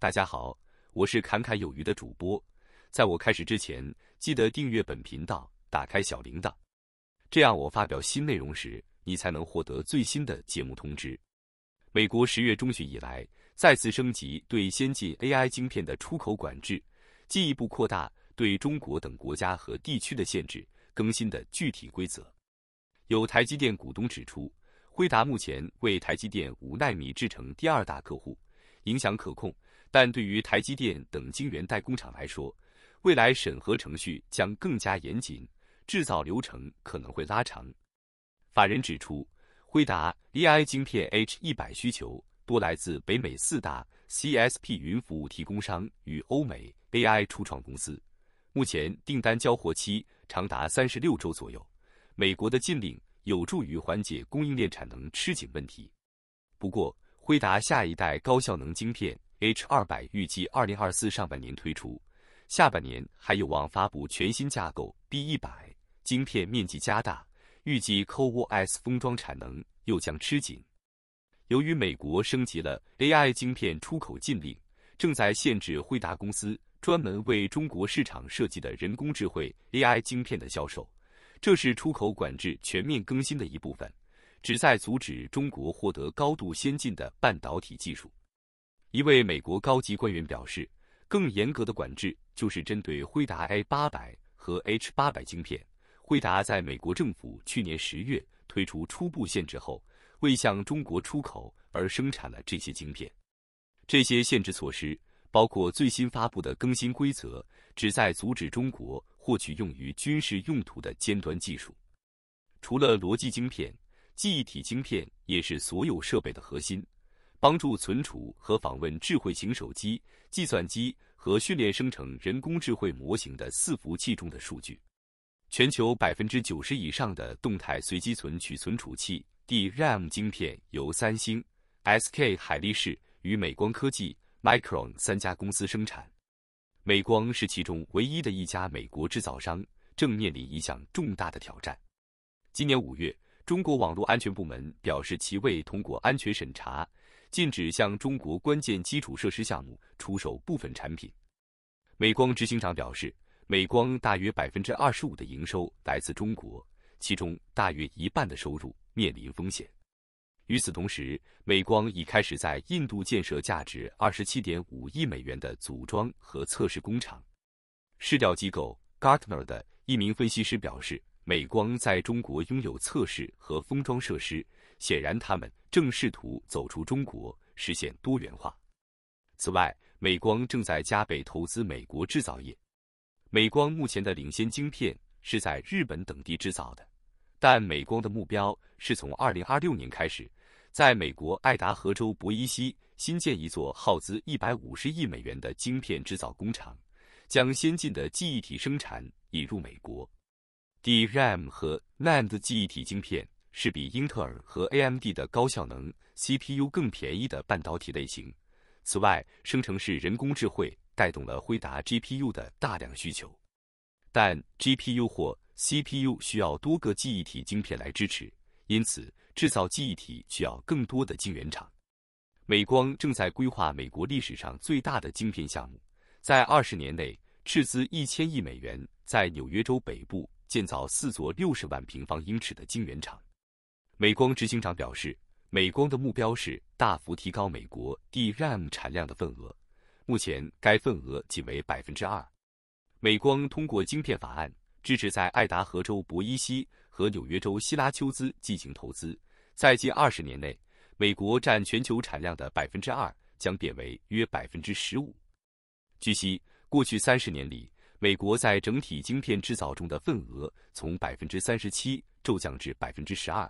大家好，我是侃侃有余的主播。在我开始之前，记得订阅本频道，打开小铃铛，这样我发表新内容时，你才能获得最新的节目通知。美国十月中旬以来，再次升级对先进 AI 晶片的出口管制，进一步扩大对中国等国家和地区的限制，更新的具体规则。有台积电股东指出，辉达目前为台积电五纳米制程第二大客户，影响可控。但对于台积电等晶圆代工厂来说，未来审核程序将更加严谨，制造流程可能会拉长。法人指出，辉达 AI 晶片 H 一百需求多来自北美四大 CSP 云服务提供商与欧美 AI 初创公司，目前订单交货期长达三十六周左右。美国的禁令有助于缓解供应链产能吃紧问题。不过，辉达下一代高效能晶片。H 二百预计二零二四上半年推出，下半年还有望发布全新架构 B 一百晶片面积加大，预计 CoWoS 封装产能又将吃紧。由于美国升级了 AI 晶片出口禁令，正在限制惠达公司专门为中国市场设计的人工智慧 AI 晶片的销售。这是出口管制全面更新的一部分，旨在阻止中国获得高度先进的半导体技术。一位美国高级官员表示，更严格的管制就是针对辉达 A 八百和 H 八百晶片。辉达在美国政府去年十月推出初步限制后，为向中国出口而生产了这些晶片。这些限制措施包括最新发布的更新规则，旨在阻止中国获取用于军事用途的尖端技术。除了逻辑晶片，记忆体晶片也是所有设备的核心。帮助存储和访问智慧型手机、计算机和训练生成人工智慧模型的伺服器中的数据。全球百分之九十以上的动态随机存取存储器 DRAM 晶片由三星、SK 海力士与美光科技 Micron 三家公司生产。美光是其中唯一的一家美国制造商，正面临一项重大的挑战。今年五月，中国网络安全部门表示其未通过安全审查。禁止向中国关键基础设施项目出售部分产品。美光执行长表示，美光大约百分之二十五的营收来自中国，其中大约一半的收入面临风险。与此同时，美光已开始在印度建设价值二十七点五亿美元的组装和测试工厂。市调机构 Gartner 的一名分析师表示，美光在中国拥有测试和封装设施。显然，他们正试图走出中国，实现多元化。此外，美光正在加倍投资美国制造业。美光目前的领先晶片是在日本等地制造的，但美光的目标是从2026年开始，在美国爱达荷州博伊西新建一座耗资150亿美元的晶片制造工厂，将先进的记忆体生产引入美国。DRAM 和 NAND 记忆体晶片。是比英特尔和 AMD 的高效能 CPU 更便宜的半导体类型。此外，生成式人工智慧带动了辉达 GPU 的大量需求，但 GPU 或 CPU 需要多个记忆体晶片来支持，因此制造记忆体需要更多的晶圆厂。美光正在规划美国历史上最大的晶片项目，在二十年内斥资一千亿美元，在纽约州北部建造四座六十万平方英尺的晶圆厂。美光执行长表示，美光的目标是大幅提高美国 DRAM 产量的份额，目前该份额仅为百分之二。美光通过晶片法案，支持在爱达荷州博伊西和纽约州希拉丘兹进行投资，在近二十年内，美国占全球产量的百分之二将变为约百分之十五。据悉，过去三十年里，美国在整体晶片制造中的份额从百分之三十七骤降至百分之十二。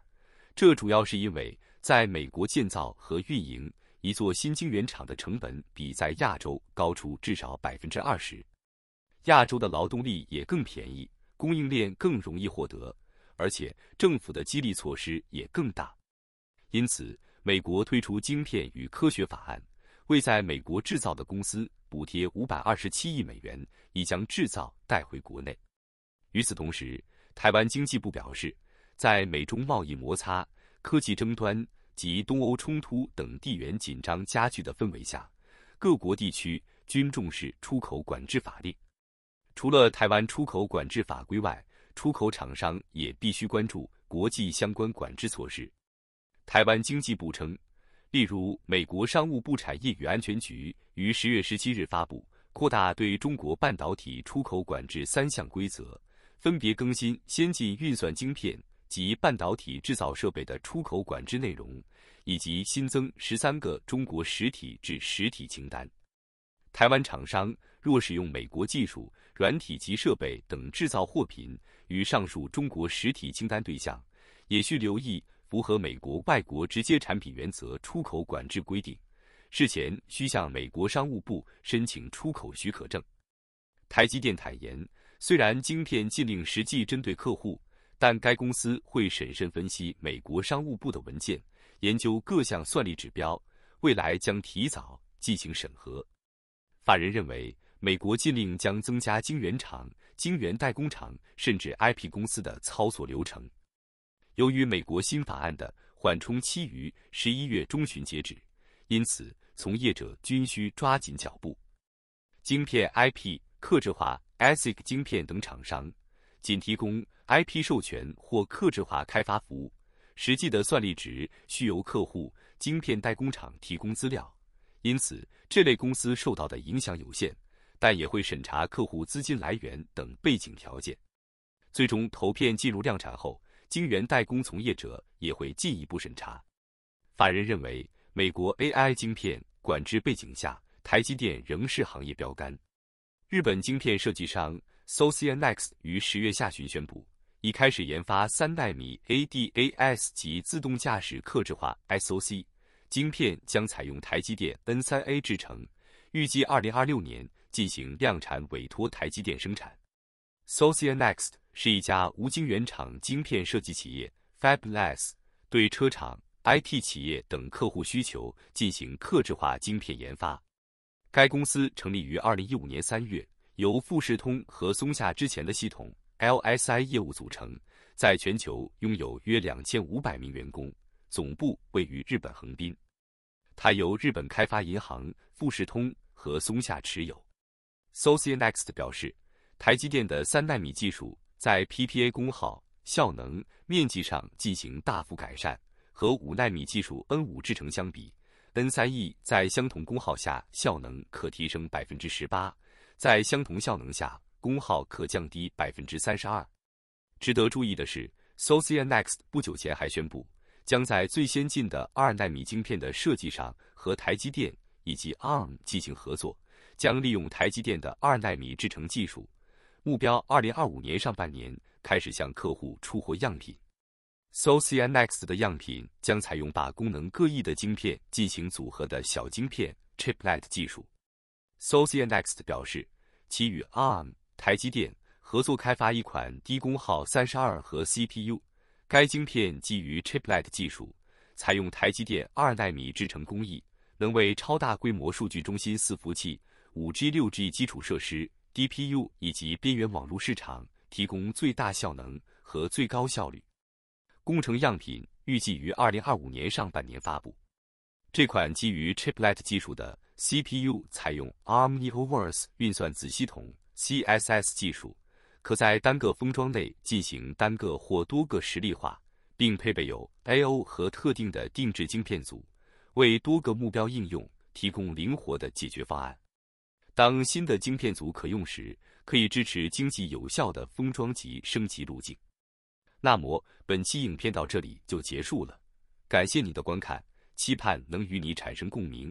这主要是因为，在美国建造和运营一座新晶圆厂的成本比在亚洲高出至少百分之二十，亚洲的劳动力也更便宜，供应链更容易获得，而且政府的激励措施也更大。因此，美国推出《晶片与科学法案》，为在美国制造的公司补贴五百二十七亿美元，以将制造带回国内。与此同时，台湾经济部表示。在美中贸易摩擦、科技争端及东欧冲突等地缘紧张加剧的氛围下，各国地区均重视出口管制法令。除了台湾出口管制法规外，出口厂商也必须关注国际相关管制措施。台湾经济部称，例如美国商务部产业与安全局于十月十七日发布扩大对中国半导体出口管制三项规则，分别更新先进运算晶片。及半导体制造设备的出口管制内容，以及新增十三个中国实体至实体清单。台湾厂商若使用美国技术、软体及设备等制造货品，与上述中国实体清单对象，也需留意符合美国外国直接产品原则出口管制规定，事前需向美国商务部申请出口许可证。台积电坦言，虽然晶片禁令实际针对客户。但该公司会审慎分析美国商务部的文件，研究各项算力指标，未来将提早进行审核。法人认为，美国禁令将增加晶圆厂、晶圆代工厂甚至 IP 公司的操作流程。由于美国新法案的缓冲期于十一月中旬截止，因此从业者均需抓紧脚步。晶片 IP 克制化 ASIC 晶片等厂商。仅提供 IP 授权或克制化开发服务，实际的算力值需由客户晶片代工厂提供资料，因此这类公司受到的影响有限，但也会审查客户资金来源等背景条件。最终，投片进入量产后，晶圆代工从业者也会进一步审查。法人认为，美国 AI 晶片管制背景下，台积电仍是行业标杆，日本晶片设计商。s o c a n e x 于十月下旬宣布，已开始研发三代米 ADAS 级自动驾驶克制化 SOC 晶片，将采用台积电 N3A 制程，预计二零二六年进行量产，委托台积电生产。s o c a n e x 是一家无晶圆厂晶片设计企业，Fabless，对车厂、IT 企业等客户需求进行克制化晶片研发。该公司成立于二零一五年三月。由富士通和松下之前的系统 LSI 业务组成，在全球拥有约两千五百名员工，总部位于日本横滨。它由日本开发银行、富士通和松下持有。SoCNext 表示，台积电的三纳米技术在 PPA 功耗、效能、面积上进行大幅改善，和五纳米技术 N5 制成相比，N3E 在相同功耗下，效能可提升百分之十八。在相同效能下，功耗可降低百分之三十二。值得注意的是，SoCianex 不久前还宣布，将在最先进的二纳米晶片的设计上和台积电以及 ARM 进行合作，将利用台积电的二纳米制程技术，目标二零二五年上半年开始向客户出货样品。SoCianex 的样品将采用把功能各异的晶片进行组合的小晶片 chiplet 技术。SoCnext 表示，其与 ARM、台积电合作开发一款低功耗三十二核 CPU。该晶片基于 Chiplet 技术，采用台积电二纳米制程工艺，能为超大规模数据中心、伺服器、五 G、六 G 基础设施、DPU 以及边缘网络市场提供最大效能和最高效率。工程样品预计于二零二五年上半年发布。这款基于 Chiplet 技术的。CPU 采用 Arm n i o v r s e 运算子系统 CSS 技术，可在单个封装内进行单个或多个实例化，并配备有 a o 和特定的定制晶片组，为多个目标应用提供灵活的解决方案。当新的晶片组可用时，可以支持经济有效的封装级升级路径。那么本期影片到这里就结束了，感谢你的观看，期盼能与你产生共鸣。